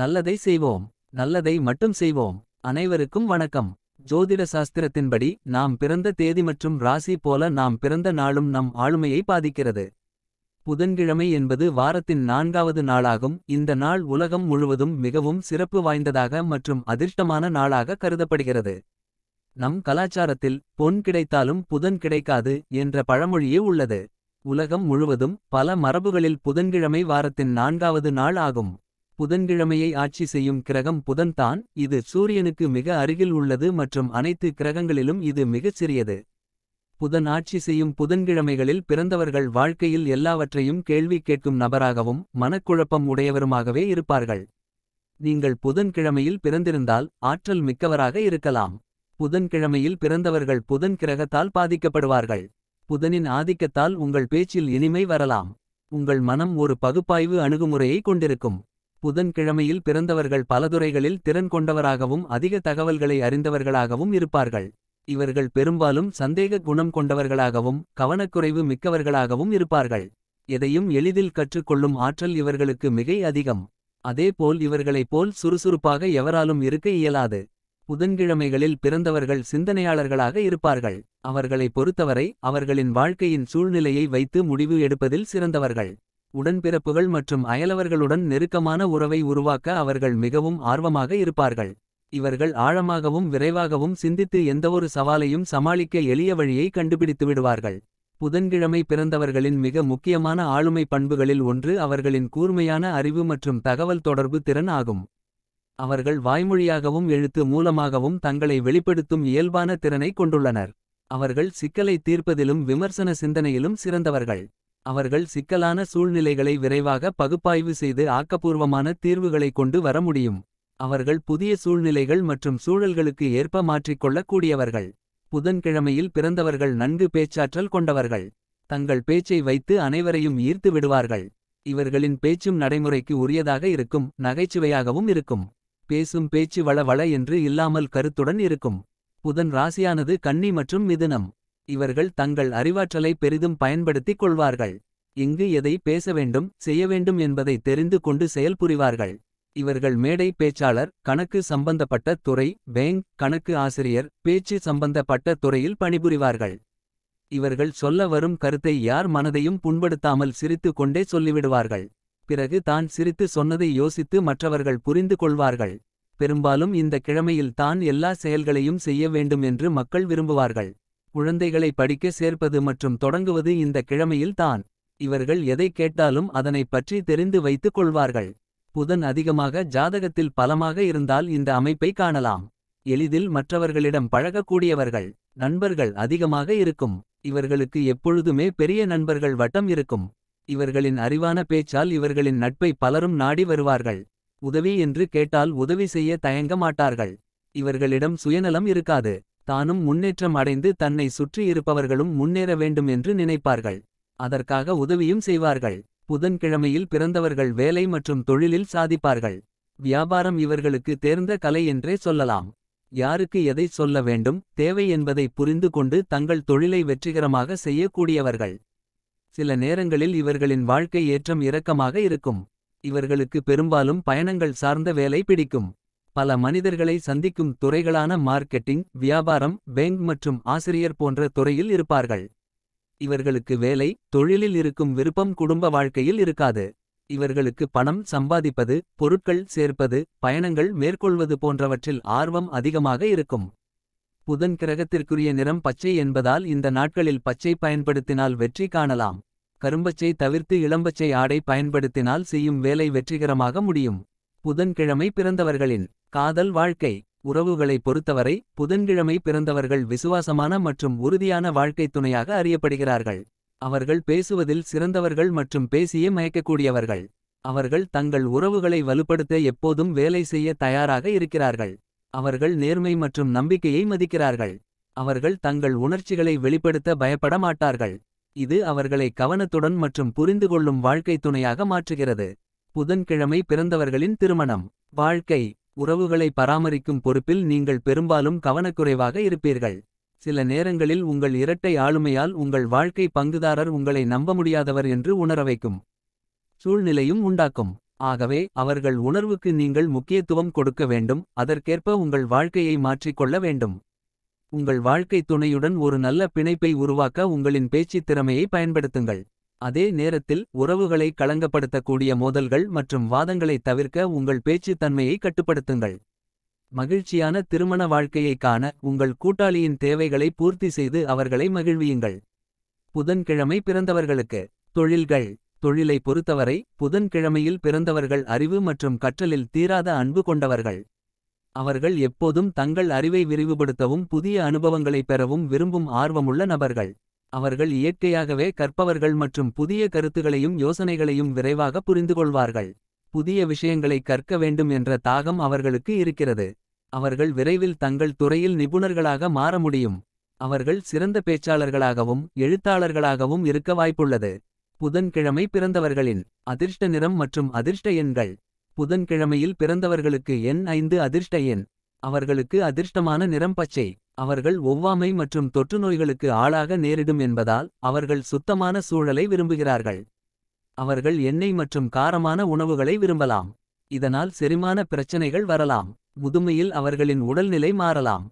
நல்லதை செய்வோம் நல்லதை மட்டும் செய்வோம் அனைவருக்கும் வணக்கம் ஜோதிட சாஸ்திரத்தின்படி நாம் பிறந்த தேதி மற்றும் ராசி போல நாம் பிறந்த நாளும் நம் ஆளுமையை பாதிக்கிறது புதன்கிழமை என்பது வாரத்தின் நான்காவது நாளாகும் இந்த நாள் உலகம் முழுவதும் மிகவும் சிறப்பு வாய்ந்ததாக மற்றும் அதிர்ஷ்டமான நாளாக கருதப்படுகிறது நம் கலாச்சாரத்தில் பொன் கிடைத்தாலும் புதன் கிடைக்காது என்ற பழமொழியே உள்ளது உலகம் முழுவதும் பல மரபுகளில் புதன்கிழமை வாரத்தின் நான்காவது நாள் ஆகும் புதன்கிழமையை ஆட்சி செய்யும் கிரகம் புதன்தான் இது சூரியனுக்கு மிக அருகில் உள்ளது மற்றும் அனைத்து கிரகங்களிலும் இது மிகச் சிறியது புதன் ஆட்சி செய்யும் புதன்கிழமைகளில் பிறந்தவர்கள் வாழ்க்கையில் எல்லாவற்றையும் கேள்வி கேட்கும் நபராகவும் மனக்குழப்பம் உடையவருமாகவே இருப்பார்கள் நீங்கள் புதன்கிழமையில் பிறந்திருந்தால் ஆற்றல் மிக்கவராக இருக்கலாம் புதன்கிழமையில் பிறந்தவர்கள் புதன் கிரகத்தால் பாதிக்கப்படுவார்கள் புதனின் ஆதிக்கத்தால் உங்கள் பேச்சில் இனிமை வரலாம் உங்கள் மனம் ஒரு பகுப்பாய்வு அணுகுமுறையை கொண்டிருக்கும் புதன்கிழமையில் பிறந்தவர்கள் பலதுறைகளில் திறன் கொண்டவராகவும் அதிக தகவல்களை அறிந்தவர்களாகவும் இருப்பார்கள் இவர்கள் பெரும்பாலும் சந்தேக குணம் கொண்டவர்களாகவும் கவனக்குறைவு மிக்கவர்களாகவும் இருப்பார்கள் எதையும் எளிதில் கற்றுக்கொள்ளும் ஆற்றல் இவர்களுக்கு மிகை அதிகம் அதேபோல் இவர்களைப் போல் சுறுசுறுப்பாக எவராலும் இருக்க இயலாது புதன்கிழமைகளில் பிறந்தவர்கள் சிந்தனையாளர்களாக இருப்பார்கள் அவர்களை பொறுத்தவரை அவர்களின் வாழ்க்கையின் சூழ்நிலையை வைத்து முடிவு எடுப்பதில் சிறந்தவர்கள் உடன்பிறப்புகள் மற்றும் அயலவர்களுடன் நெருக்கமான உறவை உருவாக்க அவர்கள் மிகவும் ஆர்வமாக இருப்பார்கள் இவர்கள் ஆழமாகவும் விரைவாகவும் சிந்தித்து எந்தவொரு சவாலையும் சமாளிக்க எளிய வழியை கண்டுபிடித்து விடுவார்கள் புதன்கிழமை பிறந்தவர்களின் மிக முக்கியமான ஆளுமை பண்புகளில் ஒன்று அவர்களின் கூர்மையான அறிவு மற்றும் தகவல் தொடர்பு திறன் ஆகும் அவர்கள் வாய்மொழியாகவும் எழுத்து மூலமாகவும் தங்களை வெளிப்படுத்தும் இயல்பான திறனை கொண்டுள்ளனர் அவர்கள் சிக்கலை தீர்ப்பதிலும் விமர்சன சிந்தனையிலும் சிறந்தவர்கள் அவர்கள் சிக்கலான சூழ்நிலைகளை விரைவாக பகுப்பாய்வு செய்து ஆக்கப்பூர்வமான தீர்வுகளை கொண்டு வர முடியும் அவர்கள் புதிய சூழ்நிலைகள் மற்றும் சூழல்களுக்கு ஏற்ப மாற்றிக்கொள்ளக்கூடியவர்கள் புதன்கிழமையில் பிறந்தவர்கள் நன்கு பேச்சாற்றல் கொண்டவர்கள் தங்கள் பேச்சை வைத்து அனைவரையும் ஈர்த்து விடுவார்கள் இவர்களின் பேச்சும் நடைமுறைக்கு உரியதாக இருக்கும் நகைச்சுவையாகவும் இருக்கும் பேசும் பேச்சு வள என்று இல்லாமல் கருத்துடன் இருக்கும் புதன் ராசியானது கன்னி மற்றும் மிதுனம் இவர்கள் தங்கள் அறிவாற்றலை பெரிதும் பயன்படுத்திக் கொள்வார்கள் இங்கு எதை பேச வேண்டும் செய்ய வேண்டும் என்பதை தெரிந்து கொண்டு செயல்புரிவார்கள் இவர்கள் மேடை பேச்சாளர் கணக்கு சம்பந்தப்பட்ட துறை பேங்க் கணக்கு ஆசிரியர் பேச்சு சம்பந்தப்பட்ட துறையில் பணிபுரிவார்கள் இவர்கள் சொல்ல வரும் கருத்தை யார் மனதையும் புண்படுத்தாமல் சிரித்து கொண்டே சொல்லிவிடுவார்கள் பிறகு தான் சிரித்து சொன்னதை யோசித்து மற்றவர்கள் புரிந்து கொள்வார்கள் பெரும்பாலும் இந்த கிழமையில் தான் எல்லா செயல்களையும் செய்ய வேண்டும் என்று மக்கள் விரும்புவார்கள் குழந்தைகளை படிக்க சேர்ப்பது மற்றும் தொடங்குவது இந்த கிழமையில் தான் இவர்கள் எதை கேட்டாலும் அதனை பற்றி தெரிந்து வைத்துக் கொள்வார்கள் புதன் அதிகமாக ஜாதகத்தில் பலமாக இருந்தால் இந்த அமைப்பை காணலாம் எளிதில் மற்றவர்களிடம் பழகக்கூடியவர்கள் நண்பர்கள் அதிகமாக இருக்கும் இவர்களுக்கு எப்பொழுதுமே பெரிய நண்பர்கள் வட்டம் இருக்கும் இவர்களின் அறிவான பேச்சால் இவர்களின் நட்பை பலரும் நாடி வருவார்கள் உதவி என்று கேட்டால் உதவி செய்ய தயங்க மாட்டார்கள் இவர்களிடம் சுயநலம் இருக்காது தானும் முன்னேற்றம் அடைந்து தன்னை சுற்றி இருப்பவர்களும் முன்னேற வேண்டும் என்று நினைப்பார்கள் அதற்காக உதவியும் செய்வார்கள் புதன்கிழமையில் பிறந்தவர்கள் வேலை மற்றும் தொழிலில் சாதிப்பார்கள் வியாபாரம் இவர்களுக்கு தேர்ந்த கலை என்றே சொல்லலாம் யாருக்கு எதை சொல்ல வேண்டும் தேவை என்பதை புரிந்து கொண்டு தங்கள் தொழிலை வெற்றிகரமாக செய்யக்கூடியவர்கள் சில நேரங்களில் இவர்களின் வாழ்க்கை ஏற்றம் இரக்கமாக இருக்கும் இவர்களுக்கு பெரும்பாலும் பயணங்கள் சார்ந்த வேலை பிடிக்கும் பல மனிதர்களை சந்திக்கும் துறைகளான மார்க்கெட்டிங் வியாபாரம் பேங்க் மற்றும் ஆசிரியர் போன்ற துறையில் இருப்பார்கள் இவர்களுக்கு வேலை தொழிலில் இருக்கும் விருப்பம் குடும்ப வாழ்க்கையில் இருக்காது இவர்களுக்கு பணம் சம்பாதிப்பது பொருட்கள் சேர்ப்பது பயணங்கள் மேற்கொள்வது போன்றவற்றில் ஆர்வம் அதிகமாக இருக்கும் புதன் கிரகத்திற்குரிய நிறம் பச்சை என்பதால் இந்த நாட்களில் பச்சை பயன்படுத்தினால் வெற்றி காணலாம் கரும்பச்சை தவிர்த்து இளம்பச்சை ஆடை பயன்படுத்தினால் செய்யும் வேலை வெற்றிகரமாக முடியும் புதன்கிழமை பிறந்தவர்களின் காதல் வாழ்க்கை உறவுகளை பொறுத்தவரை புதன்கிழமை பிறந்தவர்கள் விசுவாசமான மற்றும் உறுதியான வாழ்க்கை துணையாக அறியப்படுகிறார்கள் அவர்கள் பேசுவதில் சிறந்தவர்கள் மற்றும் பேசியே மயக்கக்கூடியவர்கள் அவர்கள் தங்கள் உறவுகளை வலுப்படுத்த எப்போதும் வேலை செய்ய தயாராக இருக்கிறார்கள் அவர்கள் நேர்மை மற்றும் நம்பிக்கையை மதிக்கிறார்கள் அவர்கள் தங்கள் உணர்ச்சிகளை வெளிப்படுத்த பயப்பட மாட்டார்கள் இது அவர்களை கவனத்துடன் மற்றும் புரிந்துகொள்ளும் வாழ்க்கை துணையாக மாற்றுகிறது புதன்கிழமை பிறந்தவர்களின் திருமணம் வாழ்க்கை உறவுகளை பராமரிக்கும் பொறுப்பில் நீங்கள் பெரும்பாலும் கவனக்குறைவாக இருப்பீர்கள் சில நேரங்களில் உங்கள் இரட்டை ஆளுமையால் உங்கள் வாழ்க்கை பங்குதாரர் உங்களை நம்ப முடியாதவர் என்று உணர வைக்கும் சூழ்நிலையும் உண்டாக்கும் ஆகவே அவர்கள் உணர்வுக்கு நீங்கள் முக்கியத்துவம் கொடுக்க வேண்டும் அதற்கேற்ப உங்கள் வாழ்க்கையை மாற்றிக்கொள்ள வேண்டும் உங்கள் வாழ்க்கை துணையுடன் ஒரு நல்ல பிணைப்பை உருவாக்க உங்களின் பேச்சுத் திறமையை பயன்படுத்துங்கள் அதே நேரத்தில் உறவுகளை களங்கப்படுத்தக்கூடிய மோதல்கள் மற்றும் வாதங்களை தவிர்க்க உங்கள் பேச்சுத்தன்மையை கட்டுப்படுத்துங்கள் மகிழ்ச்சியான திருமண வாழ்க்கையை காண உங்கள் கூட்டாளியின் தேவைகளை பூர்த்தி செய்து அவர்களை மகிழ்வியுங்கள் புதன்கிழமை பிறந்தவர்களுக்கு தொழில்கள் தொழிலை பொறுத்தவரை புதன்கிழமையில் பிறந்தவர்கள் அறிவு மற்றும் கற்றலில் தீராத அன்பு கொண்டவர்கள் அவர்கள் எப்போதும் தங்கள் அறிவை விரிவுபடுத்தவும் புதிய அனுபவங்களை பெறவும் விரும்பும் ஆர்வமுள்ள நபர்கள் அவர்கள் இயற்கையாகவே கற்பவர்கள் மற்றும் புதிய கருத்துகளையும் யோசனைகளையும் விரைவாக புரிந்துகொள்வார்கள் புதிய விஷயங்களை கற்க வேண்டும் என்ற தாகம் அவர்களுக்கு இருக்கிறது அவர்கள் விரைவில் தங்கள் துறையில் நிபுணர்களாக மாற முடியும் அவர்கள் சிறந்த பேச்சாளர்களாகவும் எழுத்தாளர்களாகவும் இருக்க வாய்ப்புள்ளது புதன்கிழமை பிறந்தவர்களின் அதிர்ஷ்ட நிறம் மற்றும் அதிர்ஷ்ட எண்கள் புதன்கிழமையில் பிறந்தவர்களுக்கு எண் ஐந்து அதிர்ஷ்ட எண் அவர்களுக்கு அதிர்ஷ்டமான நிறம் பச்சை அவர்கள் ஒவ்வாமை மற்றும் தொற்றுநோய்களுக்கு ஆளாக நேரிடும் என்பதால் அவர்கள் சுத்தமான சூழலை விரும்புகிறார்கள் அவர்கள் எண்ணெய் மற்றும் காரமான உணவுகளை விரும்பலாம் இதனால் செரிமான பிரச்சனைகள் வரலாம் முதுமையில் அவர்களின் உடல்நிலை மாறலாம்